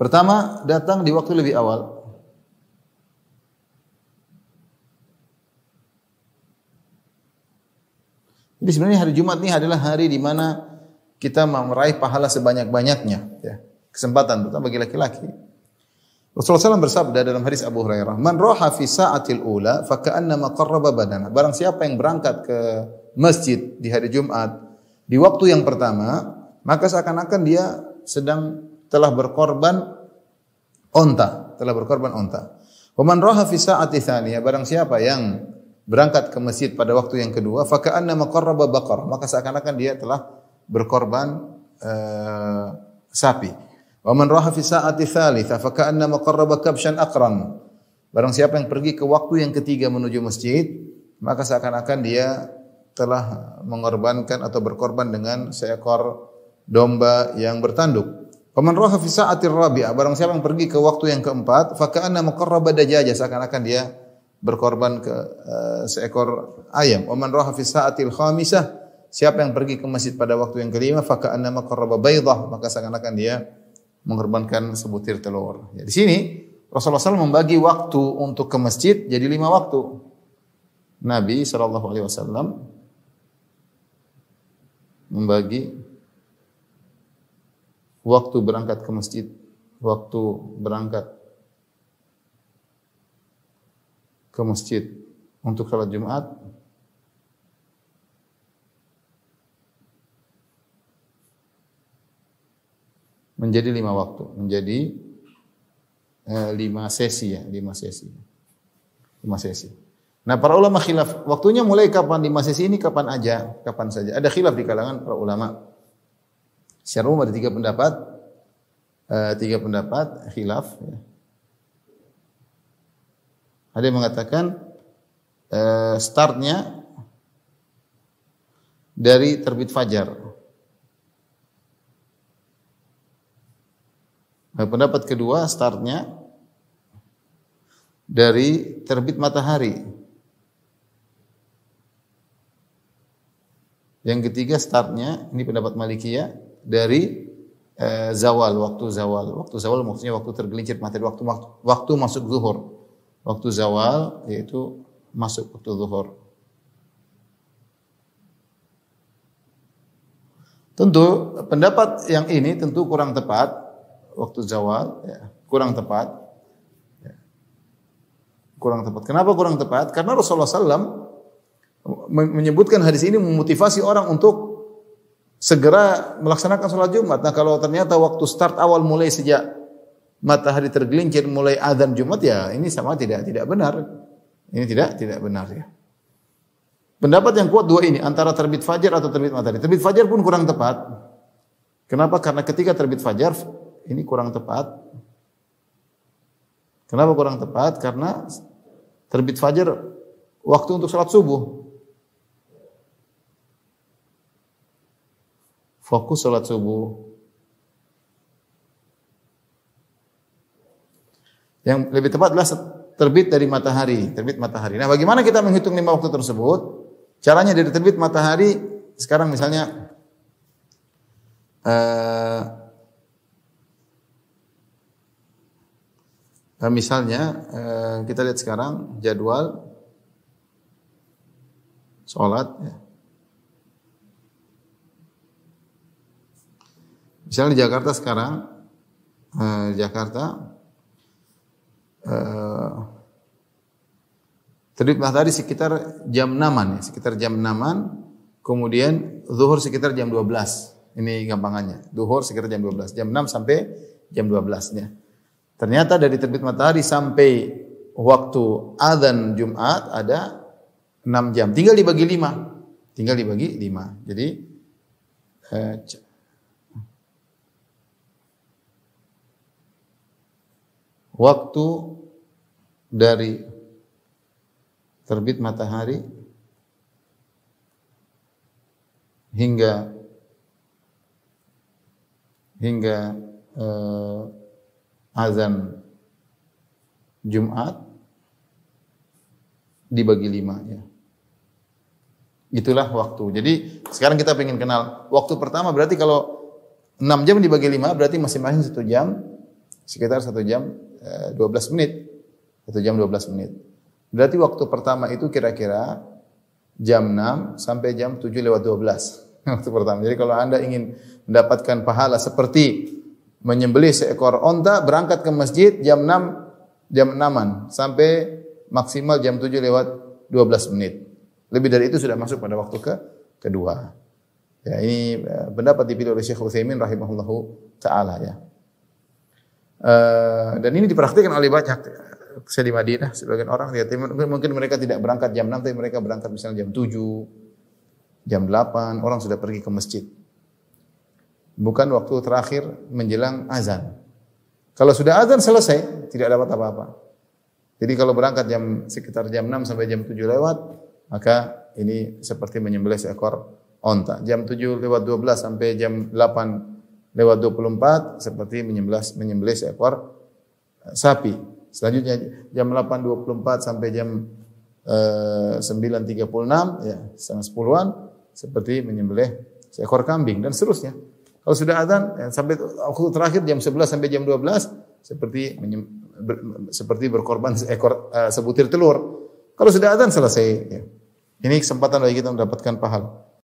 Pertama datang di waktu lebih awal. Jadi sebenarnya hari Jumat ini adalah hari di mana kita meraih pahala sebanyak-banyaknya. Ya. Kesempatan terutama bagi laki-laki. Rasulullah SAW bersabda dalam hadis Abu Hurairah, "Man roha fi sa'atil ula, faka'annama qarraba badana." Barang siapa yang berangkat ke masjid di hari Jumat di waktu yang pertama, maka seakan-akan dia sedang telah berkorban onta, telah berkorban onta. Waman roha fi sa'ati barang siapa yang berangkat ke masjid pada waktu yang kedua, faka'anna maqarraba baqar, maka seakan-akan dia telah berkorban uh, sapi. Waman roha fi sa'ati thalithah, faka'anna maqarraba kabshan akran. Barang siapa yang pergi ke waktu yang ketiga menuju masjid, maka seakan-akan dia telah mengorbankan atau berkorban dengan seekor domba yang bertanduk. Faman roha fi sa'atir Rabia, barang siapa yang pergi ke waktu yang keempat, faka'anna muqarraba dajaja, seakan-akan dia berkorban ke uh, seekor ayam. Waman roha fi sa'atil khamisah, siapa yang pergi ke masjid pada waktu yang kelima, faka'anna muqarraba baydah, maka seakan-akan dia mengorbankan sebutir telur. Ya, di sini Rasulullah SAW membagi waktu untuk ke masjid jadi lima waktu. Nabi saw membagi waktu berangkat ke masjid, waktu berangkat ke masjid untuk salat Jumat menjadi lima waktu, menjadi eh, lima sesi ya, lima sesi. Lima sesi. Nah, para ulama khilaf, waktunya mulai kapan lima sesi ini kapan aja, kapan saja. Ada khilaf di kalangan para ulama. Secara umum ada tiga pendapat, uh, tiga pendapat khilaf. Ya. Ada yang mengatakan uh, startnya dari terbit fajar. Nah, pendapat kedua startnya dari terbit matahari. Yang ketiga startnya, ini pendapat Malikiyah, dari e, zawal, waktu zawal. Waktu zawal maksudnya waktu tergelincir materi waktu, waktu, waktu masuk zuhur. Waktu zawal yaitu masuk waktu zuhur. Tentu pendapat yang ini tentu kurang tepat waktu zawal, ya, kurang tepat. Ya. Kurang tepat. Kenapa kurang tepat? Karena Rasulullah SAW menyebutkan hadis ini memotivasi orang untuk segera melaksanakan sholat Jumat. Nah kalau ternyata waktu start awal mulai sejak matahari tergelincir mulai azan Jumat ya ini sama tidak tidak benar. Ini tidak tidak benar ya. Pendapat yang kuat dua ini antara terbit fajar atau terbit matahari. Terbit fajar pun kurang tepat. Kenapa? Karena ketika terbit fajar ini kurang tepat. Kenapa kurang tepat? Karena terbit fajar waktu untuk sholat subuh. fokus sholat subuh. Yang lebih tepat adalah terbit dari matahari, terbit matahari. Nah, bagaimana kita menghitung lima waktu tersebut? Caranya dari terbit matahari sekarang misalnya uh, misalnya uh, kita lihat sekarang jadwal sholat. Ya. Misalnya di Jakarta sekarang, eh, Jakarta eh, terbit matahari sekitar jam 6 ya, sekitar jam 6 kemudian zuhur sekitar jam 12. Ini gampangannya. Zuhur sekitar jam 12, jam 6 sampai jam 12 ya. Ternyata dari terbit matahari sampai waktu azan Jumat ada 6 jam. Tinggal dibagi 5. Tinggal dibagi 5. Jadi eh, waktu dari terbit matahari hingga hingga uh, azan Jumat dibagi lima ya. Itulah waktu. Jadi sekarang kita ingin kenal waktu pertama berarti kalau 6 jam dibagi lima berarti masing-masing satu jam sekitar satu jam eh, dua belas menit. satu jam dua belas menit. Berarti waktu pertama itu kira-kira jam 6 sampai jam 7 lewat 12. waktu pertama. Jadi kalau Anda ingin mendapatkan pahala seperti menyembelih seekor onta, berangkat ke masjid jam 6 jam 6-an sampai maksimal jam 7 lewat 12 menit. Lebih dari itu sudah masuk pada waktu ke kedua. Ya, ini eh, pendapat dipilih oleh Syekh Utsaimin rahimahullahu taala ya. Eh, dan ini dipraktikkan oleh banyak eh, saya di Madinah sebagian orang ya, mungkin mereka tidak berangkat jam 6 tapi mereka berangkat misalnya jam 7 jam 8 orang sudah pergi ke masjid bukan waktu terakhir menjelang azan kalau sudah azan selesai tidak dapat apa-apa jadi kalau berangkat jam sekitar jam 6 sampai jam 7 lewat maka ini seperti menyembelih seekor onta jam 7 lewat 12 sampai jam 8 lewat 24 seperti menyembelih menyembelih seekor eh, sapi. Selanjutnya jam 8.24 sampai jam eh, 9.36 ya setengah sepuluhan seperti menyembelih seekor kambing dan seterusnya. Kalau sudah azan ya, sampai waktu terakhir jam 11 sampai jam 12 seperti menyem, ber, seperti berkorban seekor eh, sebutir telur. Kalau sudah azan selesai ya. Ini kesempatan bagi kita mendapatkan pahala.